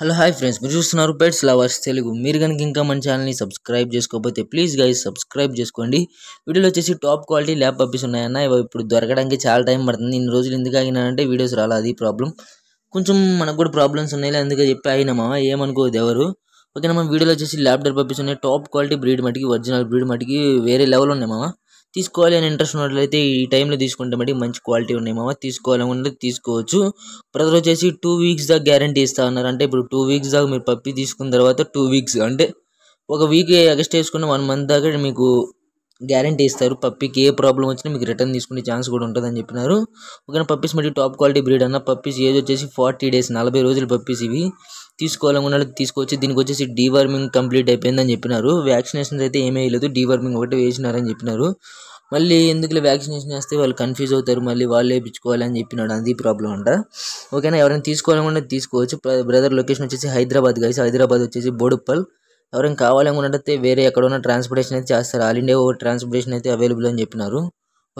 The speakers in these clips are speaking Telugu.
హలో హాయ్ ఫ్రెండ్స్ మీరు చూస్తున్నారు పెట్స్ లవర్స్ తెలుగు మీరు కనుక ఇంకా మన ఛానల్ని సబ్స్క్రైబ్ చేసుకోకపోతే ప్లీజ్ గైస్ సబ్స్క్రైబ్ చేసుకోండి వీడియోలో వచ్చేసి టాప్ క్వాలిటీ ల్యాప్ పప్పీస్ ఉన్నాయన్న ఇవి ఇప్పుడు దొరకడానికి చాలా టైం పడుతుంది ఇన్ని రోజులు ఎందుకు ఆగినానంటే వీడియోస్ రాలా అది ప్రాబ్లం కొంచెం మనకు కూడా ప్రాబ్లమ్స్ ఉన్నాయి అందుకే చెప్పి అయినామా ఏమనుకోదు ఎవరు ఓకేనా మనం వీడియోలో వచ్చేసి ల్యాప్టాప్ డర్ పప్పీస్ ఉన్నాయి టాప్ క్వాలిటీ బ్రీడ్ మటుకి ఒరిజినల్ బ్రీడ్ మటుకి వేరే లెవెల్ ఉన్నాయి మామ తీసుకోవాలి అని ఇంట్రెస్ట్ ఉన్నట్లయితే ఈ టైంలో తీసుకుంటే మట్టి మంచి క్వాలిటీ ఉన్నాయి మామ తీసుకోవాలనుకుంటే తీసుకోవచ్చు బ్రదర్ వచ్చేసి టూ వీక్స్ దాకా గ్యారంటీ ఇస్తా ఉన్నారు అంటే ఇప్పుడు టూ వీక్స్ దాకా మీరు పప్పి తీసుకున్న తర్వాత టూ వీక్స్ అంటే ఒక వీక్ ఎక్స్ట్రా వేసుకున్న వన్ మంత్ దాకా మీకు గ్యారంటీ ఇస్తారు పప్పీకి ఏ ప్రాబ్లం వచ్చినా మీకు రిటర్న్ తీసుకునే ఛాన్స్ కూడా ఉంటుందని చెప్పినారు ఒకవేళ పప్పీస్ మళ్ళీ టాప్ క్వాలిటీ బ్రీడ్ అన్న పప్పీస్ ఏజ్ వచ్చేసి ఫార్టీ డేస్ నలభై రోజులు పప్పీస్ ఇవి తీసుకోవాలనుకున్న తీసుకోవచ్చు దీనికి వచ్చేసి డీవర్మింగ్ కంప్లీట్ అయిపోయిందని చెప్పినారు వ్యాక్సినేషన్స్ అయితే ఏమీ డీవార్మింగ్ ఒకటి వేసినారని చెప్పినారు మళ్ళీ ఎందుకులే వ్యాక్సినేషన్ వేస్తే వాళ్ళు కన్ఫ్యూజ్ అవుతారు మళ్ళీ వాళ్ళు వేయించుకోవాలని చెప్పినాడు అది ప్రాబ్లం అంట ఓకేనా ఎవరైనా తీసుకోవాలనుకుంటే తీసుకోవచ్చు బ్రదర్ లొకేషన్ వచ్చేసి హైదరాబాద్ గైస్ హైదరాబాద్ వచ్చేసి బోడుప్పల్ ఎవరైనా కావాలనుకున్నట్టయితే వేరే ఎక్కడ ఉన్న ట్రాన్స్పోర్టేషన్ అయితే చేస్తారు ఆల్ ఇండియా ఓవర్ ట్రాన్స్పోర్టేషన్ అయితే అవైలబుల్ అని చెప్పినారు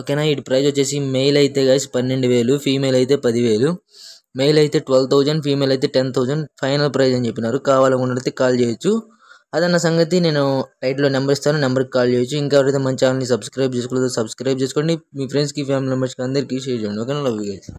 ఓకేనా ఇటు ప్రైజ్ వచ్చేసి మెయిల్ అయితే గాయస్ పన్నెండు వేలు ఫీమేల్ అయితే పదివేలు మెయిల్ అయితే ట్వెల్వ్ థౌజండ్ ఫీమేల్ అయితే టెన్ థౌజండ్ ఫైనల్ ప్రైజ్ అని చెప్పినారు కావాలనుకున్నట్టయితే కాల్ చేయొచ్చు అదన్న సంగతి నేను టైట్లో నెంబర్ ఇస్తాను నెంబర్కి కాల్ చేయొచ్చు ఇంకా ఎవరైతే మన ఛానల్ని సబ్స్క్రైబ్ చేసుకోలేదో సబ్స్క్రైబ్ చేసుకోండి మీ ఫ్రెండ్స్కి ఫ్యామిలీ మెంబర్స్కి అందరికీ షేర్ చేయండి ఓకేనా లవ్ గైస్